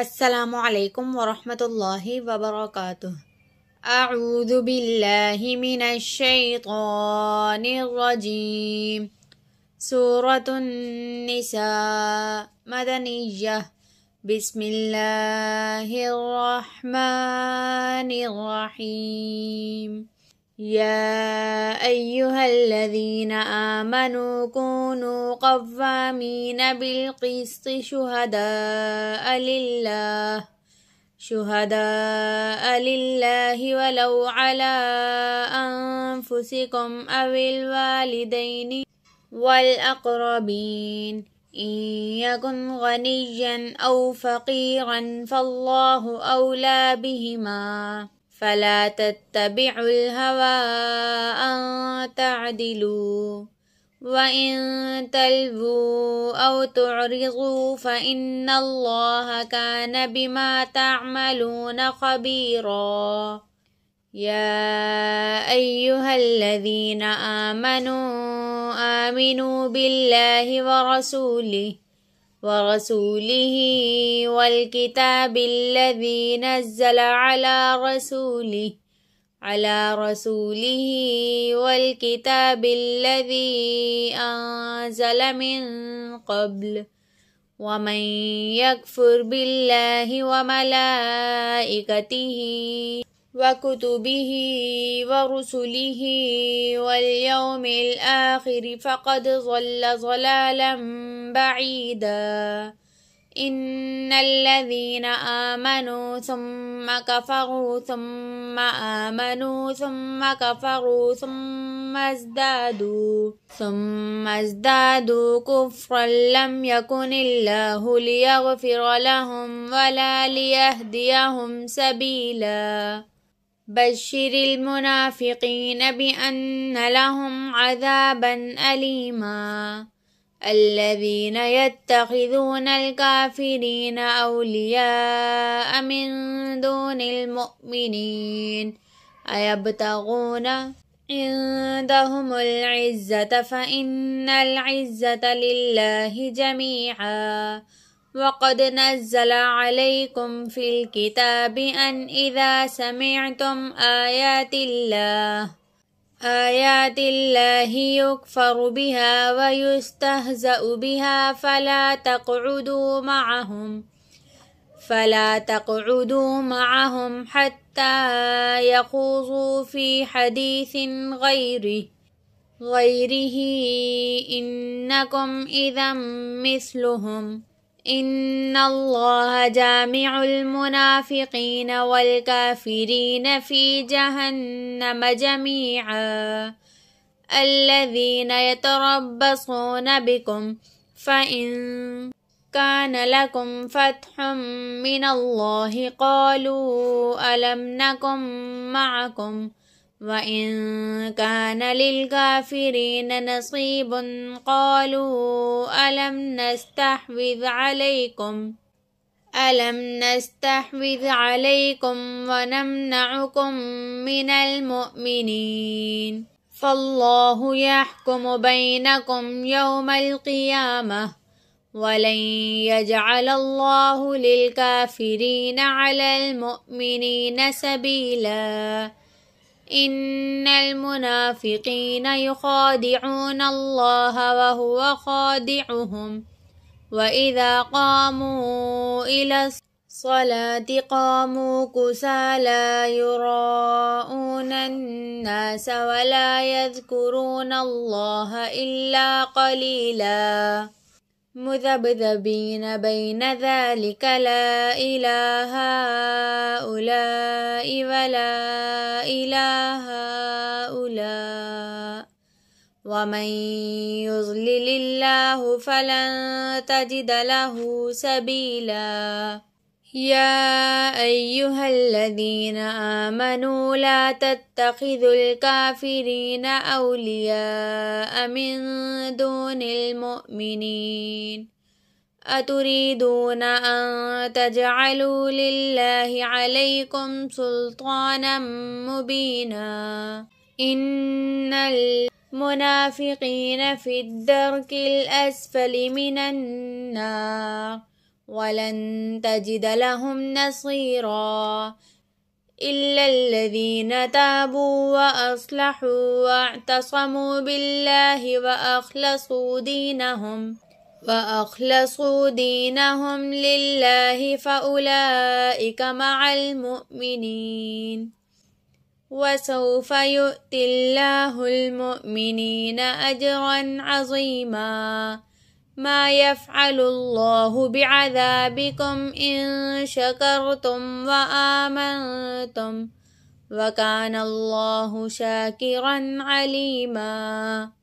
السلام عليكم ورحمة الله وبركاته أعوذ بالله من الشيطان الرجيم سورة النساء مدنية بسم الله الرحمن الرحيم يا أيها الذين آمنوا كونوا قوامين بالقسط شهداء لله شهداء لله ولو على أنفسكم أو الوالدين والأقربين إن يكن غنيا أو فقيرا فالله أولى بهما فلا تتبعوا الهوى أن تعدلوا وإن تلبوا أو تعرضوا فإن الله كان بما تعملون خبيرا يا أيها الذين آمنوا آمنوا بالله ورسوله ورسوله والكتاب الذي نزل على رسوله على رسوله والكتاب الذي أنزل من قبل ومن يكفر بالله وملائكته وكتبه ورسله واليوم الآخر فقد ضل ضلالا بعيدا إن الذين آمنوا ثم كفروا ثم آمنوا ثم كفروا ثم ازدادوا ثم ازدادوا كفرا لم يكن الله ليغفر لهم ولا ليهديهم سبيلا بشر المنافقين بأن لهم عذابا أليما الذين يتخذون الكافرين أولياء من دون المؤمنين أيبتغون عندهم العزة فإن العزة لله جميعا وقد نزل عليكم في الكتاب أن إذا سمعتم آيات الله آيات الله يكفر بها ويستهزأ بها فلا تقعدوا معهم فلا تقعدوا معهم حتى يخوضوا في حديث غيره غيره إنكم إذا مثلهم إن الله جامع المنافقين والكافرين في جهنم جميعا الذين يتربصون بكم فإن كان لكم فتح من الله قالوا ألم نكن معكم وإن كان للكافرين نصيب قالوا ألم نستحوذ عليكم ألم نستحوذ عليكم ونمنعكم من المؤمنين فالله يحكم بينكم يوم القيامة ولن يجعل الله للكافرين على المؤمنين سبيلاً إن المنافقين يخادعون الله وهو خادعهم وإذا قاموا إلى الصلاة قاموا لا يراءون الناس ولا يذكرون الله إلا قليلاً مذبذبين بين ذلك لا إله هؤلاء ولا إله هؤلاء ومن يضلل الله فلن تجد له سبيلاً يا أيها الذين آمنوا لا تتخذوا الكافرين أولياء من دون المؤمنين أتريدون أن تجعلوا لله عليكم سلطانا مبينا إن المنافقين في الدرك الأسفل من النار ولن تجد لهم نصيرا إلا الذين تابوا وأصلحوا واعتصموا بالله وأخلصوا دينهم وأخلصوا دينهم لله فأولئك مع المؤمنين وسوف يؤتي الله المؤمنين أجرا عظيما ما يفعل الله بعذابكم إن شكرتم وآمنتم وكان الله شاكرا عليما